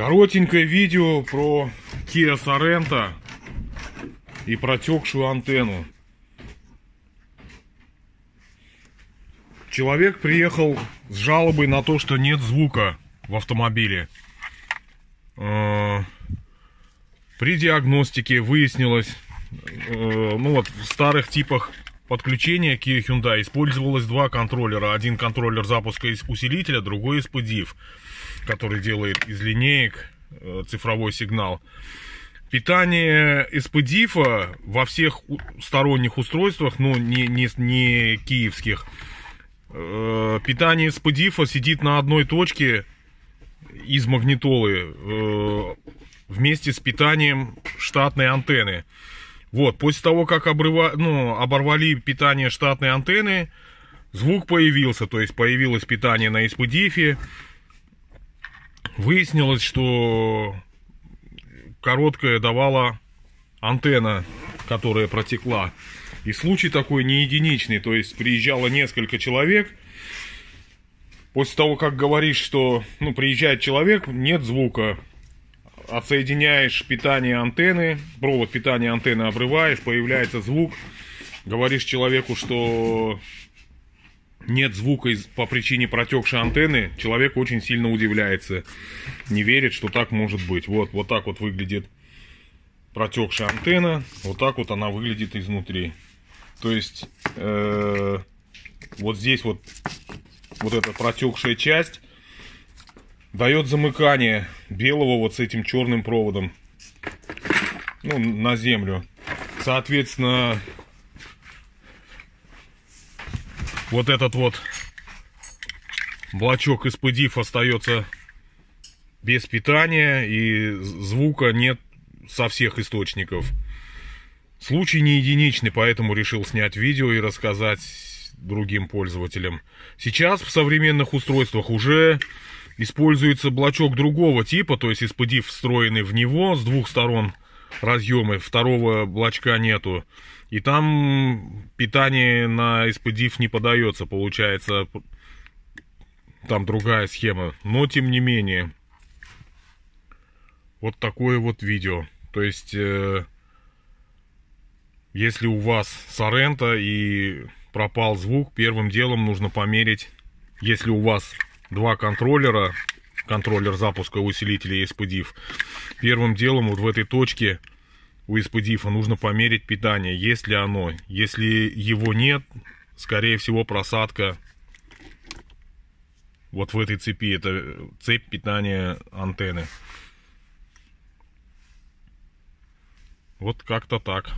Коротенькое видео про Kia Sorento и протекшую антенну. Человек приехал с жалобой на то, что нет звука в автомобиле. Э, при диагностике выяснилось, э, ну вот в старых типах подключение к Kia Hyundai использовалось два контроллера. Один контроллер запуска из усилителя, другой из PDIF, который делает из линеек э, цифровой сигнал. Питание из SPDIF во всех сторонних устройствах, ну не, не, не киевских, э, питание из SPDIF сидит на одной точке из магнитолы э, вместе с питанием штатной антенны. Вот, после того, как обрыва, ну, оборвали питание штатной антенны, звук появился, то есть появилось питание на СПДИФе. Выяснилось, что короткая давала антенна, которая протекла. И случай такой не единичный, то есть приезжало несколько человек. После того, как говоришь, что ну, приезжает человек, нет звука, отсоединяешь питание антенны, провод питания антенны обрываешь, появляется звук, говоришь человеку, что нет звука из, по причине протекшей антенны, человек очень сильно удивляется, не верит, что так может быть. Вот, вот так вот выглядит протекшая антенна, вот так вот она выглядит изнутри. То есть э, вот здесь вот вот эта протекшая часть дает замыкание белого вот с этим черным проводом ну, на землю. Соответственно, вот этот вот блочок из ПДИФ остается без питания и звука нет со всех источников. Случай не единичный, поэтому решил снять видео и рассказать другим пользователям. Сейчас в современных устройствах уже Используется блочок другого типа, то есть исподив встроенный в него с двух сторон разъемы, второго блочка нету. И там питание на исподив не подается, получается там другая схема. Но тем не менее, вот такое вот видео. То есть, э, если у вас Сорента и пропал звук, первым делом нужно померить, если у вас два контроллера, контроллер запуска усилителя ESP-DIF. Первым делом вот в этой точке у ESP-DIF нужно померить питание, есть ли оно. Если его нет, скорее всего просадка вот в этой цепи. Это цепь питания антенны. Вот как-то так.